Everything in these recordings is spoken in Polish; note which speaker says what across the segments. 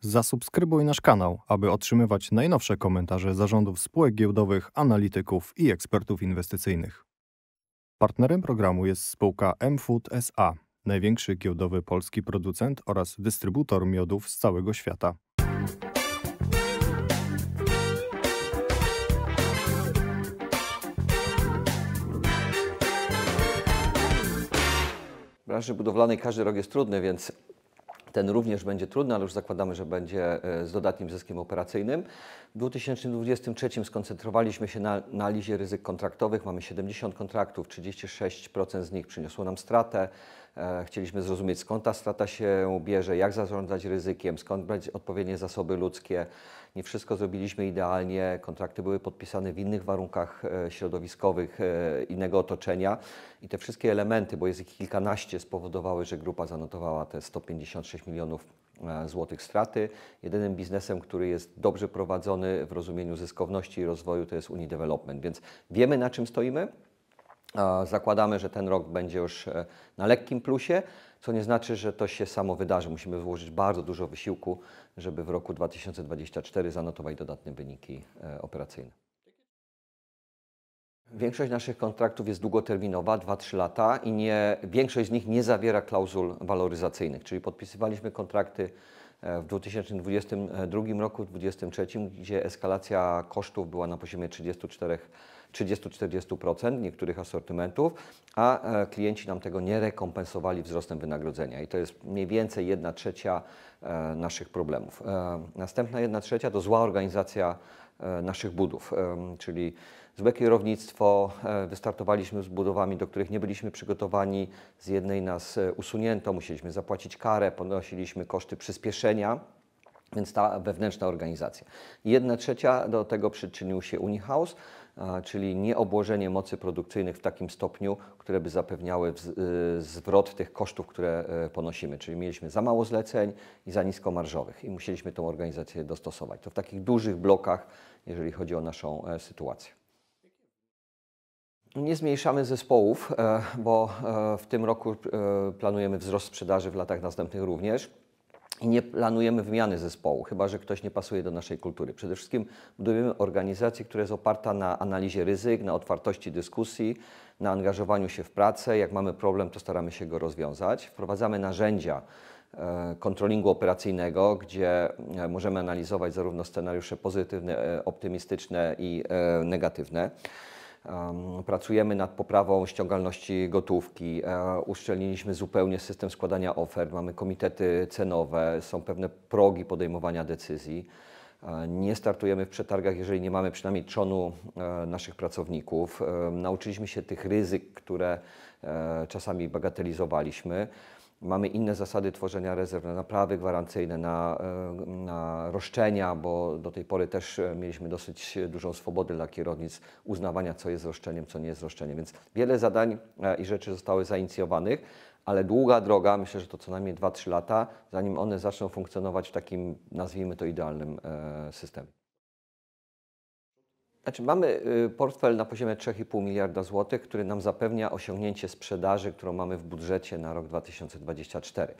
Speaker 1: Zasubskrybuj nasz kanał, aby otrzymywać najnowsze komentarze zarządów spółek giełdowych, analityków i ekspertów inwestycyjnych. Partnerem programu jest spółka MFood SA, największy giełdowy polski producent oraz dystrybutor miodów z całego świata. W branży budowlanej każdy rok jest trudny, więc ten również będzie trudny, ale już zakładamy, że będzie e, z dodatnim zyskiem operacyjnym. W 2023 skoncentrowaliśmy się na analizie ryzyk kontraktowych. Mamy 70 kontraktów, 36% z nich przyniosło nam stratę. E, chcieliśmy zrozumieć, skąd ta strata się bierze, jak zarządzać ryzykiem, skąd brać odpowiednie zasoby ludzkie. Nie wszystko zrobiliśmy idealnie. Kontrakty były podpisane w innych warunkach e, środowiskowych, e, innego otoczenia. I te wszystkie elementy, bo jest ich kilkanaście, spowodowały, że grupa zanotowała te 156 milionów złotych straty. Jedynym biznesem, który jest dobrze prowadzony w rozumieniu zyskowności i rozwoju to jest Uni Development, więc wiemy na czym stoimy. Zakładamy, że ten rok będzie już e, na lekkim plusie, co nie znaczy, że to się samo wydarzy. Musimy włożyć bardzo dużo wysiłku, żeby w roku 2024 zanotować dodatnie wyniki e, operacyjne. Większość naszych kontraktów jest długoterminowa, 2-3 lata i nie, większość z nich nie zawiera klauzul waloryzacyjnych, czyli podpisywaliśmy kontrakty E, w 2022 roku, w 2023, gdzie eskalacja kosztów była na poziomie 34 30-40% niektórych asortymentów, a e, klienci nam tego nie rekompensowali wzrostem wynagrodzenia. I to jest mniej więcej 1 trzecia e, naszych problemów. Następna 1 trzecia to zła organizacja E, naszych budów, e, czyli złe kierownictwo, e, wystartowaliśmy z budowami, do których nie byliśmy przygotowani, z jednej nas usunięto, musieliśmy zapłacić karę, ponosiliśmy koszty przyspieszenia więc ta wewnętrzna organizacja. Jedna trzecia do tego przyczynił się Unihouse, czyli nieobłożenie mocy produkcyjnych w takim stopniu, które by zapewniały y, zwrot tych kosztów, które e, ponosimy. Czyli mieliśmy za mało zleceń i za nisko marżowych i musieliśmy tą organizację dostosować. To w takich dużych blokach, jeżeli chodzi o naszą e, sytuację. Nie zmniejszamy zespołów, e, bo w tym roku planujemy wzrost sprzedaży w latach następnych również i nie planujemy wymiany zespołu, chyba że ktoś nie pasuje do naszej kultury. Przede wszystkim budujemy organizację, która jest oparta na analizie ryzyk, na otwartości dyskusji, na angażowaniu się w pracę. Jak mamy problem, to staramy się go rozwiązać. Wprowadzamy narzędzia e, kontrolingu operacyjnego, gdzie e, możemy analizować zarówno scenariusze pozytywne, e, optymistyczne i negatywne. Pracujemy nad poprawą ściągalności gotówki, e, uszczelniliśmy zupełnie system składania ofert, mamy komitety cenowe, są pewne progi podejmowania decyzji. E, nie startujemy w przetargach, jeżeli nie mamy przynajmniej trzonu e, naszych pracowników. Nauczyliśmy się tych ryzyk, które czasami bagatelizowaliśmy. Mamy inne zasady tworzenia rezerw na naprawy gwarancyjne, na, e, na roszczenia, bo do tej pory też e, mieliśmy dosyć dużą swobodę dla kierownic uznawania, co jest roszczeniem, co nie jest roszczeniem. Więc wiele zadań e, i rzeczy zostały zainicjowanych, ale długa droga, myślę, że to co najmniej 2-3 lata, zanim one zaczną funkcjonować w takim, nazwijmy to, idealnym systemie. Znaczy mamy y, portfel na poziomie 3,5 miliarda złotych, który nam zapewnia osiągnięcie sprzedaży, którą mamy w budżecie na rok 2024.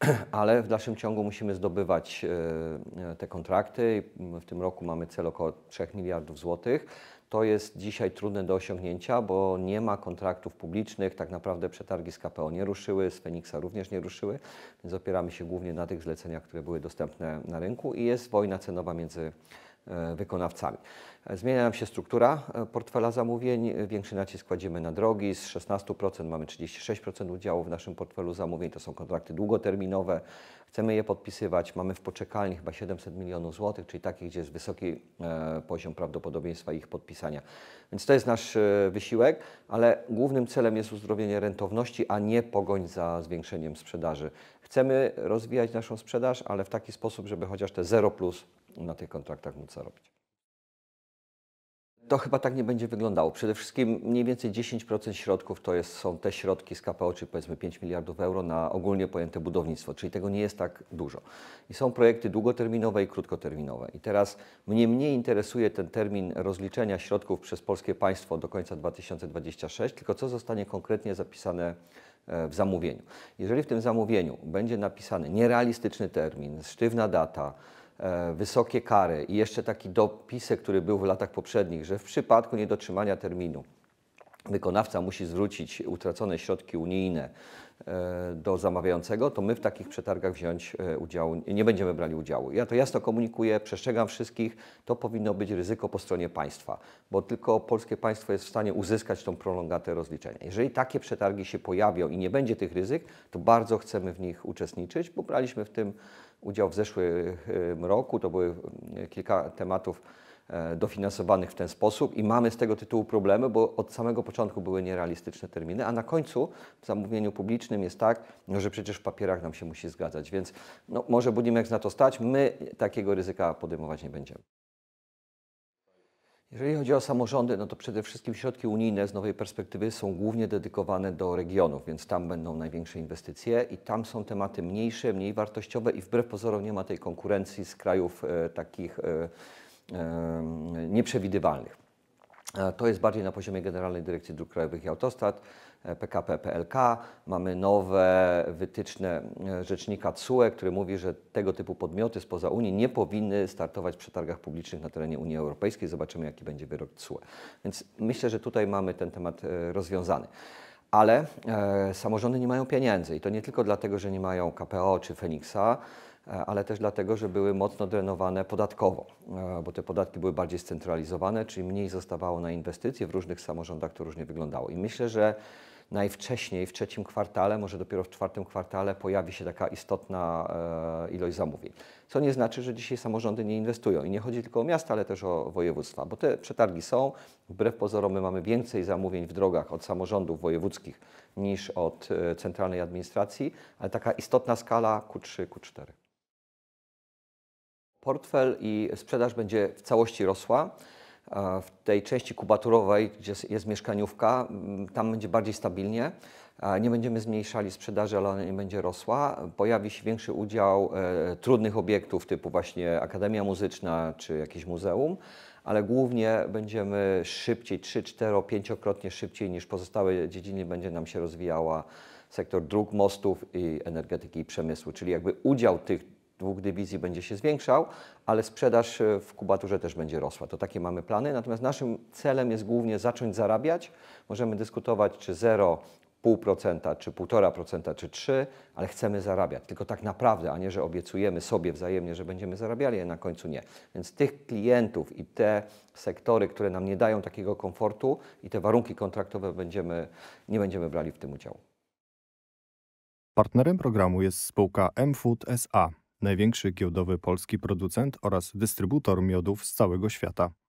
Speaker 1: Ale w dalszym ciągu musimy zdobywać y, y, te kontrakty. W tym roku mamy cel około 3 miliardów złotych. To jest dzisiaj trudne do osiągnięcia, bo nie ma kontraktów publicznych. Tak naprawdę przetargi z KPO nie ruszyły, z Feniksa również nie ruszyły, więc opieramy się głównie na tych zleceniach, które były dostępne na rynku i jest wojna cenowa między E, wykonawcami. E, zmienia nam się struktura e, portfela zamówień, większy nacisk kładziemy na drogi, z 16% mamy 36% udziału w naszym portfelu zamówień, to są kontrakty długoterminowe, chcemy je podpisywać, mamy w poczekalni chyba 700 milionów złotych, czyli takich, gdzie jest wysoki poziom prawdopodobieństwa ich podpisania. Więc to jest nasz wysiłek, ale głównym celem jest uzdrowienie rentowności, a nie pogoń za zwiększeniem sprzedaży. Chcemy rozwijać naszą sprzedaż, ale w taki sposób, żeby chociaż te 0 plus na tych kontraktach móc zarobić. To chyba tak nie będzie wyglądało. Przede wszystkim mniej więcej 10% środków to jest, są te środki z KPO, czyli powiedzmy 5 miliardów euro na ogólnie pojęte budownictwo, czyli tego nie jest tak dużo. I są projekty długoterminowe i krótkoterminowe. I teraz mnie mniej interesuje ten termin rozliczenia środków przez polskie państwo do końca 2026, tylko co zostanie konkretnie zapisane e, w zamówieniu. Jeżeli w tym zamówieniu będzie napisany nierealistyczny termin, sztywna data, E, wysokie kary i jeszcze taki dopisek, który był w latach poprzednich, że w przypadku niedotrzymania terminu wykonawca musi zwrócić utracone środki unijne e, do zamawiającego, to my w takich przetargach wziąć e, udziału, nie będziemy brali udziału. Ja to jasno komunikuję, przestrzegam wszystkich, to powinno być ryzyko po stronie państwa, bo tylko polskie państwo jest w stanie uzyskać tą prolongatę rozliczenia. Jeżeli takie przetargi się pojawią i nie będzie tych ryzyk, to bardzo chcemy w nich uczestniczyć, bo braliśmy w tym udział w zeszłym e, roku. To były e, kilka tematów e, dofinansowanych w ten sposób i mamy z tego tytułu problemy, bo od samego początku były nierealistyczne terminy, a na końcu w zamówieniu publicznym jest tak, że przecież w papierach nam się musi zgadzać, więc no, może Budimex na to stać, my takiego ryzyka podejmować nie będziemy. Jeżeli chodzi o samorządy, no to przede wszystkim środki unijne z nowej perspektywy są głównie dedykowane do regionów, więc tam będą największe inwestycje i tam są tematy mniejsze, mniej wartościowe i wbrew pozorom nie ma tej konkurencji z krajów e, takich e, e, nieprzewidywalnych. E, to jest bardziej na poziomie Generalnej Dyrekcji Dróg Krajowych i Autostrad, e, PKP PLK. Mamy nowe wytyczne e, rzecznika CUE, który mówi, że tego typu podmioty spoza Unii nie powinny startować w przetargach publicznych na terenie Unii Europejskiej. Zobaczymy, jaki będzie wyrok CUE. Więc myślę, że tutaj mamy ten temat rozwiązany. Ale e, samorządy nie mają pieniędzy i to nie tylko dlatego, że nie mają KPO czy Feniksa, E, ale też dlatego, że były mocno drenowane podatkowo, e, bo te podatki były bardziej scentralizowane, czyli mniej zostawało na inwestycje w różnych samorządach, to różnie wyglądało. I myślę, że najwcześniej w trzecim kwartale, może dopiero w czwartym kwartale pojawi się taka istotna e, ilość zamówień. Co nie znaczy, że dzisiaj samorządy nie inwestują i nie chodzi tylko o miasta, ale też o województwa, bo te przetargi są. Wbrew pozorom my mamy więcej zamówień w drogach od samorządów wojewódzkich niż od centralnej administracji, ale taka istotna skala Q3, Q4 portfel i sprzedaż będzie w całości rosła. W tej części kubaturowej, gdzie jest mieszkaniówka, mm, tam będzie bardziej stabilnie. Nie będziemy zmniejszali sprzedaży, ale ona nie będzie rosła. Pojawi się większy udział e, trudnych obiektów typu właśnie Akademia Muzyczna czy jakieś muzeum, ale głównie będziemy szybciej, 3, 4, 5-krotnie szybciej niż pozostałe dziedziny będzie nam się rozwijała sektor dróg, mostów i energetyki i przemysłu, czyli jakby udział tych dwóch dywizji będzie się zwiększał, ale sprzedaż e, w kubaturze też będzie rosła. To takie mamy plany. Natomiast naszym celem jest głównie zacząć zarabiać. Możemy dyskutować, czy 0,5%, czy 1,5%, czy 3%, ale chcemy zarabiać. Tylko tak naprawdę, a nie, że obiecujemy sobie wzajemnie, że będziemy zarabiali, a na końcu nie. Więc tych klientów i te sektory, które nam nie dają takiego komfortu i te warunki kontraktowe będziemy, nie będziemy brali w tym udziału. Partnerem programu jest spółka MFood SA największy giełdowy polski producent oraz dystrybutor miodów z całego świata.